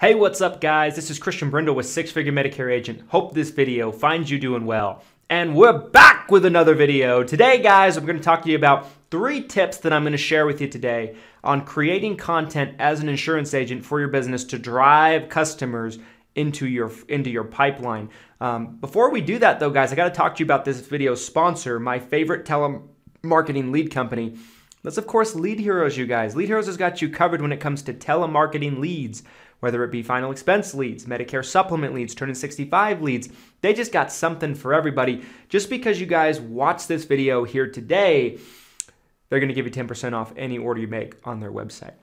Hey, what's up guys? This is Christian Brindle with Six Figure Medicare Agent. Hope this video finds you doing well. And we're back with another video. Today guys, I'm gonna talk to you about three tips that I'm gonna share with you today on creating content as an insurance agent for your business to drive customers into your into your pipeline. Um, before we do that though guys, I gotta to talk to you about this video sponsor, my favorite telemarketing lead company. That's of course Lead Heroes you guys. Lead Heroes has got you covered when it comes to telemarketing leads whether it be final expense leads, Medicare supplement leads, turn in 65 leads. They just got something for everybody. Just because you guys watch this video here today, they're going to give you 10% off any order you make on their website.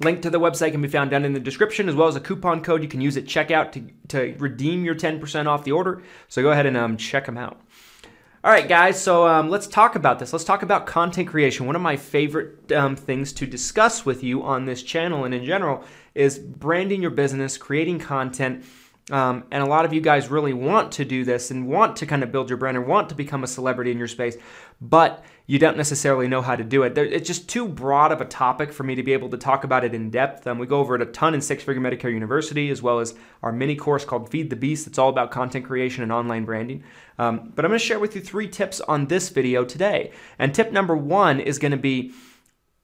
Link to the website can be found down in the description, as well as a coupon code you can use at checkout to, to redeem your 10% off the order. So go ahead and um, check them out. All right, guys, so um, let's talk about this. Let's talk about content creation. One of my favorite um, things to discuss with you on this channel and in general is branding your business, creating content, um, and a lot of you guys really want to do this and want to kind of build your brand and want to become a celebrity in your space, but you don't necessarily know how to do it. It's just too broad of a topic for me to be able to talk about it in depth. Um, we go over it a ton in Six Figure Medicare University, as well as our mini course called Feed the Beast that's all about content creation and online branding. Um, but I'm going to share with you three tips on this video today. And tip number one is going to be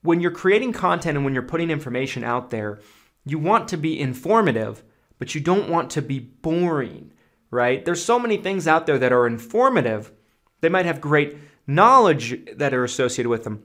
when you're creating content and when you're putting information out there, you want to be informative but you don't want to be boring, right? There's so many things out there that are informative. They might have great knowledge that are associated with them,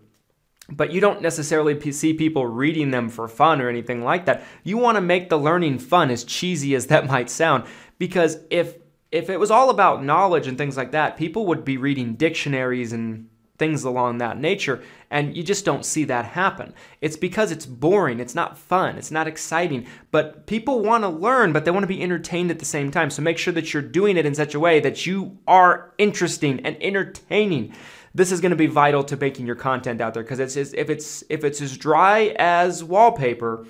but you don't necessarily see people reading them for fun or anything like that. You want to make the learning fun as cheesy as that might sound because if if it was all about knowledge and things like that, people would be reading dictionaries and things along that nature, and you just don't see that happen. It's because it's boring, it's not fun, it's not exciting, but people want to learn, but they want to be entertained at the same time. So make sure that you're doing it in such a way that you are interesting and entertaining. This is going to be vital to making your content out there because it's if it's if it's as dry as wallpaper,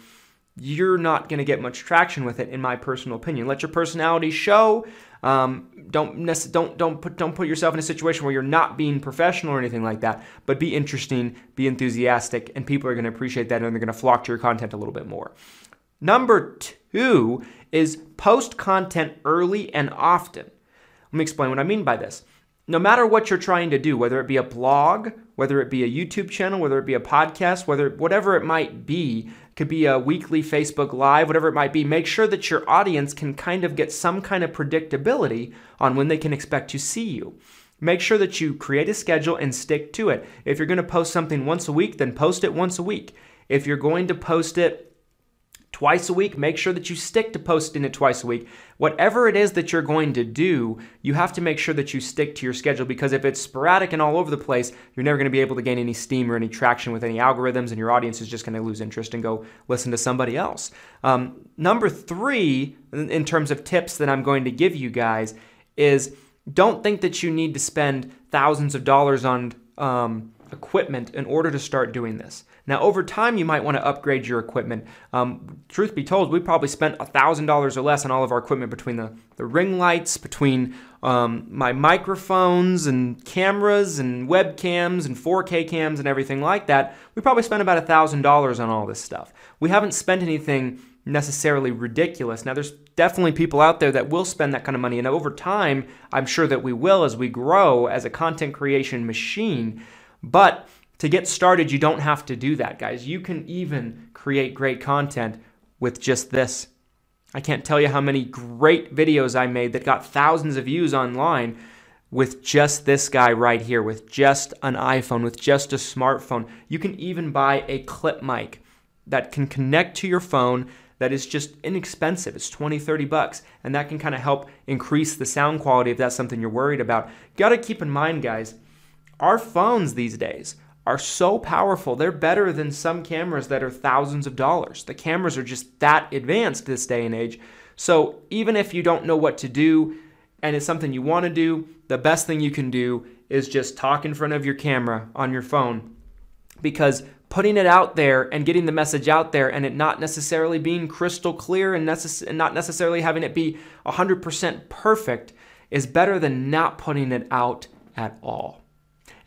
you're not going to get much traction with it in my personal opinion. Let your personality show, um, don't don't don't put don't put yourself in a situation where you're not being professional or anything like that. But be interesting, be enthusiastic, and people are going to appreciate that and they're going to flock to your content a little bit more. Number two is post content early and often. Let me explain what I mean by this. No matter what you're trying to do, whether it be a blog, whether it be a YouTube channel, whether it be a podcast, whether whatever it might be, could be a weekly Facebook Live, whatever it might be, make sure that your audience can kind of get some kind of predictability on when they can expect to see you. Make sure that you create a schedule and stick to it. If you're going to post something once a week, then post it once a week. If you're going to post it twice a week, make sure that you stick to posting it twice a week. Whatever it is that you're going to do, you have to make sure that you stick to your schedule because if it's sporadic and all over the place, you're never going to be able to gain any steam or any traction with any algorithms, and your audience is just going to lose interest and go listen to somebody else. Um, number three, in terms of tips that I'm going to give you guys, is don't think that you need to spend thousands of dollars on. Um, equipment in order to start doing this. Now, over time, you might want to upgrade your equipment. Um, truth be told, we probably spent $1,000 or less on all of our equipment between the, the ring lights, between um, my microphones and cameras and webcams and 4K cams and everything like that. We probably spent about $1,000 on all this stuff. We haven't spent anything necessarily ridiculous. Now, there's definitely people out there that will spend that kind of money, and over time, I'm sure that we will as we grow as a content creation machine. But to get started, you don't have to do that, guys. You can even create great content with just this. I can't tell you how many great videos I made that got thousands of views online with just this guy right here, with just an iPhone, with just a smartphone. You can even buy a clip mic that can connect to your phone that is just inexpensive. It's 20, 30 bucks, and that can kind of help increase the sound quality if that's something you're worried about. Got to keep in mind, guys our phones these days are so powerful. They're better than some cameras that are thousands of dollars. The cameras are just that advanced this day and age. So even if you don't know what to do and it's something you want to do, the best thing you can do is just talk in front of your camera on your phone because putting it out there and getting the message out there and it not necessarily being crystal clear and, necess- and not necessarily having it be 100% perfect is better than not putting it out at all.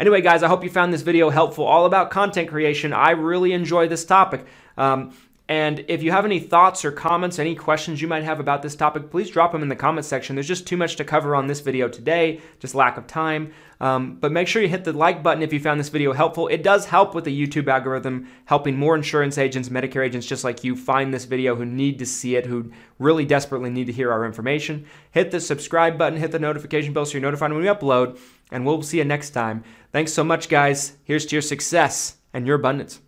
Anyway, guys, I hope you found this video helpful all about content creation. I really enjoy this topic. Um, and if you have any thoughts or comments, any questions you might have about this topic, please drop them in the comment section. There's just too much to cover on this video today, just lack of time. Um, but make sure you hit the like button if you found this video helpful. It does help with the YouTube algorithm, helping more insurance agents, Medicare agents just like you find this video who need to see it, who really desperately need to hear our information. Hit the subscribe button, hit the notification bell so you're notified when we upload, and we'll see you next time. Thanks so much, guys. Here's to your success and your abundance.